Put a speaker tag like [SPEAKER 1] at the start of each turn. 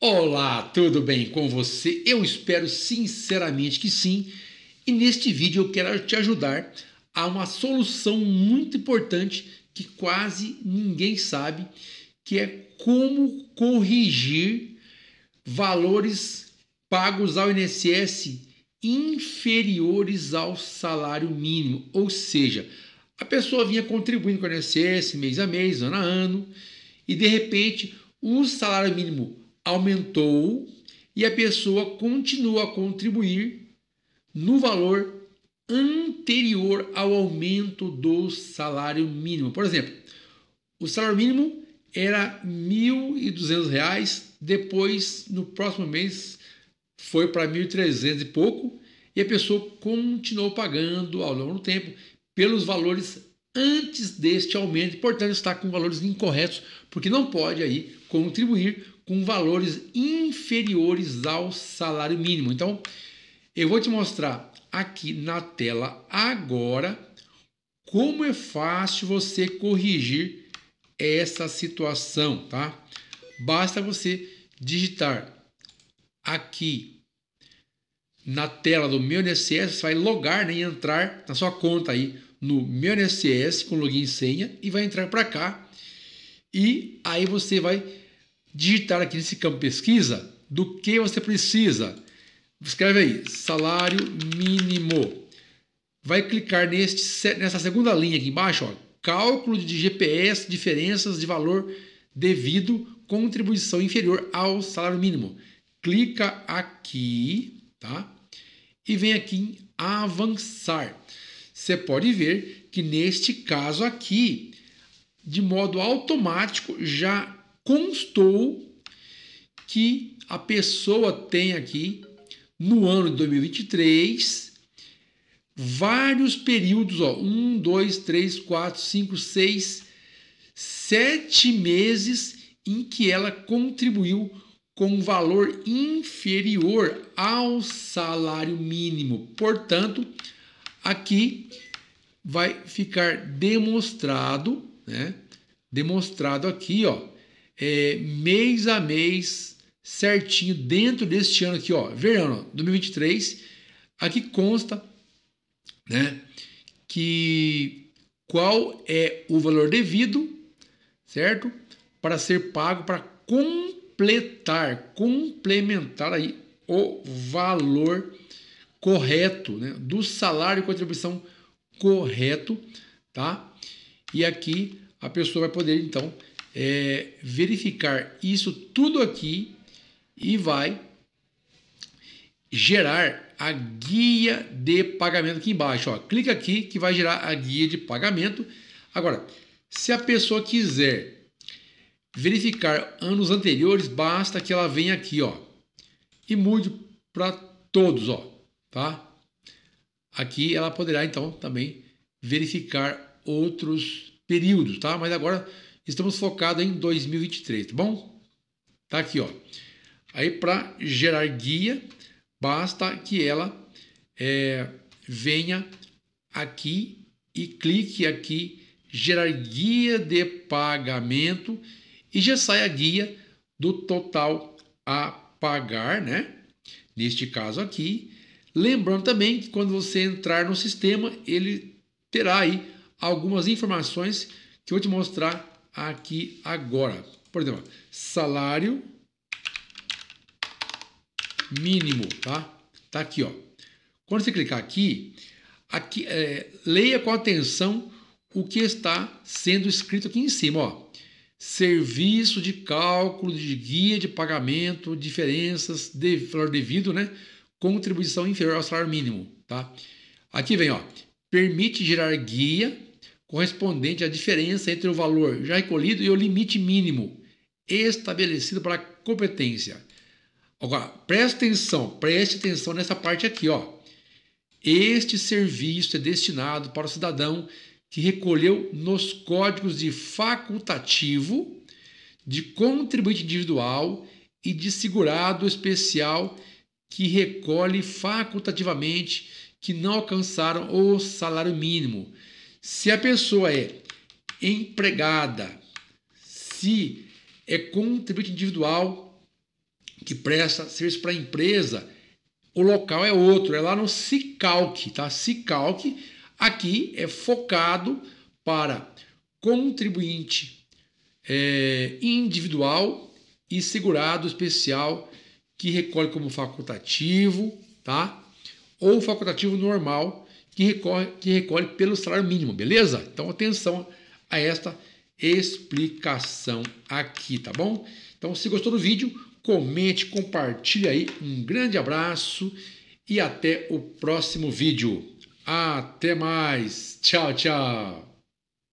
[SPEAKER 1] Olá, tudo bem com você? Eu espero sinceramente que sim. E neste vídeo eu quero te ajudar a uma solução muito importante que quase ninguém sabe, que é como corrigir valores pagos ao INSS inferiores ao salário mínimo, ou seja, a pessoa vinha contribuindo com o INSS mês a mês, ano a ano, e de repente o salário mínimo aumentou e a pessoa continua a contribuir no valor anterior ao aumento do salário mínimo. Por exemplo, o salário mínimo era R$ 1.200, depois no próximo mês foi para 1.300 e pouco, e a pessoa continuou pagando ao longo do tempo pelos valores antes deste aumento. Portanto, está com valores incorretos, porque não pode aí contribuir com valores inferiores ao salário mínimo. Então, eu vou te mostrar aqui na tela agora como é fácil você corrigir essa situação, tá? Basta você digitar aqui na tela do meu INSS, você vai logar né, e entrar na sua conta aí no meu INSS com login e senha e vai entrar para cá e aí você vai digitar aqui nesse campo pesquisa do que você precisa. Escreve aí, salário mínimo. Vai clicar neste, nessa segunda linha aqui embaixo, ó, cálculo de GPS, diferenças de valor devido, contribuição inferior ao salário mínimo. Clica aqui, tá? E vem aqui em avançar. Você pode ver que neste caso aqui, de modo automático, já constou que a pessoa tem aqui, no ano de 2023, vários períodos, ó, um, dois, três, quatro, cinco, seis, sete meses em que ela contribuiu com um valor inferior ao salário mínimo. Portanto, aqui vai ficar demonstrado, né? Demonstrado aqui, ó, é, mês a mês, certinho, dentro deste ano aqui, ó, verão, ó, 2023. Aqui consta, né, que qual é o valor devido, certo? Para ser pago para completar, complementar aí o valor correto, né, do salário e contribuição correto, tá? E aqui a pessoa vai poder então é, verificar isso tudo aqui e vai gerar a guia de pagamento aqui embaixo. Ó. Clica aqui que vai gerar a guia de pagamento. Agora, se a pessoa quiser verificar anos anteriores, basta que ela venha aqui ó, e mude para todos. Ó, tá? Aqui ela poderá então também verificar outros períodos, tá? Mas agora Estamos focados em 2023, tá bom? Tá aqui, ó. Aí para gerar guia, basta que ela é, venha aqui e clique aqui gerar guia de pagamento e já sai a guia do total a pagar, né? Neste caso aqui, lembrando também que quando você entrar no sistema, ele terá aí algumas informações que eu vou te mostrar aqui agora. Por exemplo, salário mínimo, tá? Tá aqui, ó. Quando você clicar aqui, aqui é, leia com atenção o que está sendo escrito aqui em cima, ó. Serviço de cálculo de guia de pagamento, diferenças de valor devido, né? Contribuição inferior ao salário mínimo, tá? Aqui vem, ó. Permite gerar guia correspondente à diferença entre o valor já recolhido e o limite mínimo estabelecido para a competência. Agora, preste atenção, preste atenção nessa parte aqui, ó. Este serviço é destinado para o cidadão que recolheu nos códigos de facultativo, de contribuinte individual e de segurado especial que recolhe facultativamente que não alcançaram o salário mínimo. Se a pessoa é empregada, se é contribuinte individual que presta serviço para a empresa, o local é outro, é lá no Cicalc, tá? Cicalc aqui é focado para contribuinte é, individual e segurado especial que recolhe como facultativo, tá? Ou facultativo normal que recorre, que recolhe pelo salário mínimo, beleza? Então atenção a esta explicação aqui, tá bom? Então se gostou do vídeo, comente, compartilhe aí. Um grande abraço e até o próximo vídeo. Até mais. Tchau, tchau.